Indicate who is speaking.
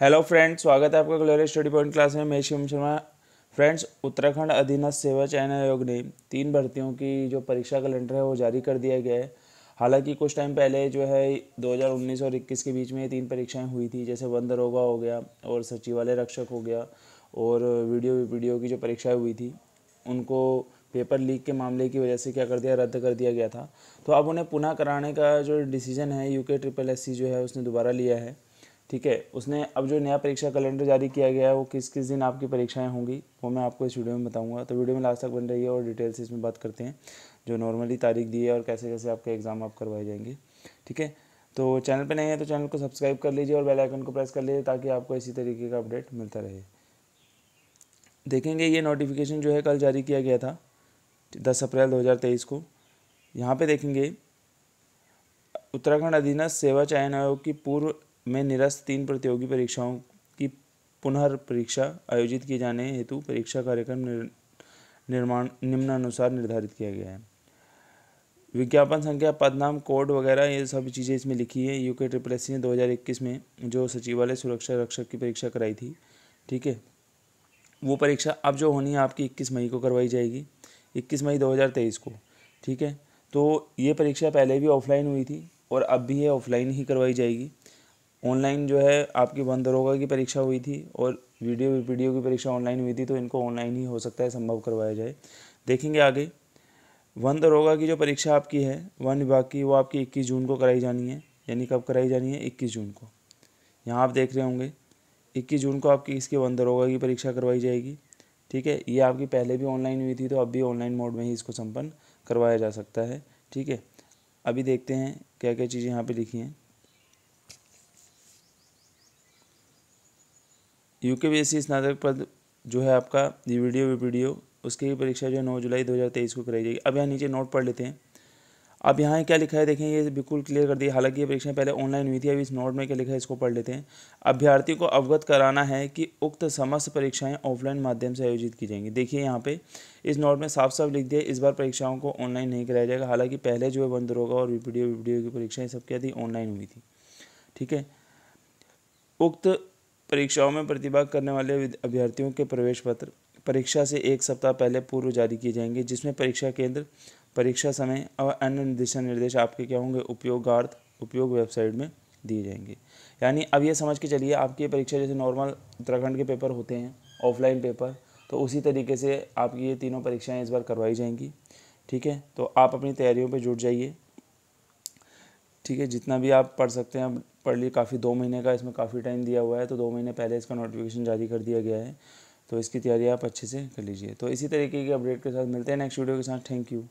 Speaker 1: hello friends स्वागत है आपका ग्लोरियस स्टडी पॉइंट क्लास में मैं शिवम शर्मा फ्रेंड्स उत्तराखंड अधीनस्थ सेवा चयन आयोग ने तीन भर्तियों की जो परीक्षा कैलेंडर है वो जारी कर दिया गया है हालांकि कुछ टाइम पहले जो है 2019 और 21 के बीच में ये तीन परीक्षाएं हुई थी जैसे वन दरोगा हो गया और सचिवालय रक्षक हो गया और वीडियो वीडियो की जो परीक्षाएँ हुई थी उनको पेपर लीक के मामले की वजह से क्या कर दिया रद्द कर दिया गया था तो अब उन्हें पुनः कराने का जो डिसीजन है यूके ट्रिपल एस जो है उसने दोबारा लिया है ठीक है उसने अब जो नया परीक्षा कैलेंडर जारी किया गया है वो किस किस दिन आपकी परीक्षाएं होंगी वो मैं आपको इस वीडियो में बताऊंगा तो वीडियो में लास्ट तक बन रही है और डिटेल से इसमें बात करते हैं जो नॉर्मली तारीख दी है और कैसे कैसे आपके एग्ज़ाम आप करवाए जाएंगे ठीक है तो चैनल पर नहीं है तो चैनल को सब्सक्राइब कर लीजिए और बेलाइकन को प्रेस कर लीजिए ताकि आपको इसी तरीके का अपडेट मिलता रहे देखेंगे ये नोटिफिकेशन जो है कल जारी किया गया था दस अप्रैल दो को यहाँ पर देखेंगे उत्तराखंड अधीनस्थ सेवा चयन आयोग की पूर्व में निरस्त तीन प्रतियोगी परीक्षाओं की पुनर्परीक्षा आयोजित किए जाने हेतु परीक्षा कार्यक्रम निर, निर्माण निम्नानुसार निर्धारित किया गया है विज्ञापन संख्या पदनाम कोड वगैरह ये सब चीज़ें इसमें लिखी है यू के ट्रिपल एस सी ने दो में जो सचिवालय सुरक्षा रक्षक की परीक्षा कराई थी ठीक है वो परीक्षा अब जो होनी है आपकी इक्कीस मई को करवाई जाएगी इक्कीस मई 2023 को ठीक है तो ये परीक्षा पहले भी ऑफलाइन हुई थी और अब भी ये ऑफलाइन ही करवाई जाएगी ऑनलाइन जो है आपकी बंदरोगा की परीक्षा हुई थी और वीडियो वीडियो की परीक्षा ऑनलाइन हुई थी तो इनको ऑनलाइन ही हो सकता है संभव करवाया जाए देखेंगे आगे वन दरोगा की जो परीक्षा आपकी है वन विभाग की वो आपकी इक्कीस जून को कराई जानी है यानी कब कराई जानी है इक्कीस जून को यहाँ आप देख रहे होंगे इक्कीस जून को आपकी इसके वन दरोगा की परीक्षा करवाई जाएगी ठीक है ये आपकी पहले भी ऑनलाइन हुई थी तो अब भी ऑनलाइन मोड में ही इसको संपन्न करवाया जा सकता है ठीक है अभी देखते हैं क्या क्या चीज़ें यहाँ पर लिखी हैं यूके बी स्नातक पद जो है आपका ये वीडियो वीडियो उसकी परीक्षा जो है नौ जुलाई 2023 को कराई जाएगी अब यहाँ नीचे नोट पढ़ लेते हैं अब यहाँ क्या लिखा है देखें ये बिल्कुल क्लियर कर दिया हालांकि ये परीक्षाएं पहले ऑनलाइन हुई थी अब इस नोट में क्या लिखा है इसको पढ़ लेते हैं अभ्यर्थी को अवगत कराना है कि उक्त समस्त परीक्षाएं ऑफलाइन माध्यम से आयोजित की जाएंगी देखिए यहाँ पे इस नोट में साफ साफ लिख दिया इस बार परीक्षाओं को ऑनलाइन नहीं कराया जाएगा हालांकि पहले जो है बंद होगा और वीडियो वीडियो की परीक्षाएँ सब क्या थी ऑनलाइन हुई थी ठीक है उक्त परीक्षाओं में प्रतिभाग करने वाले अभ्यर्थियों के प्रवेश पत्र परीक्षा से एक सप्ताह पहले पूर्व जारी किए जाएंगे जिसमें परीक्षा केंद्र परीक्षा समय और अन्य दिशा निर्देश आपके क्या होंगे उपयोगार्थ उपयोग वेबसाइट में दिए जाएंगे यानी अब ये समझ के चलिए आपकी परीक्षा जैसे नॉर्मल उत्तराखंड के पेपर होते हैं ऑफलाइन पेपर तो उसी तरीके से आपकी ये तीनों परीक्षाएं इस बार करवाई जाएंगी ठीक है तो आप अपनी तैयारियों पे जुट जाइए ठीक है जितना भी आप पढ़ सकते हैं पढ़ ली काफ़ी दो महीने का इसमें काफ़ी टाइम दिया हुआ है तो दो महीने पहले इसका नोटिफिकेशन जारी कर दिया गया है तो इसकी तैयारी आप अच्छे से कर लीजिए तो इसी तरीके की अपडेट के साथ मिलते हैं नेक्स्ट वीडियो के साथ थैंक यू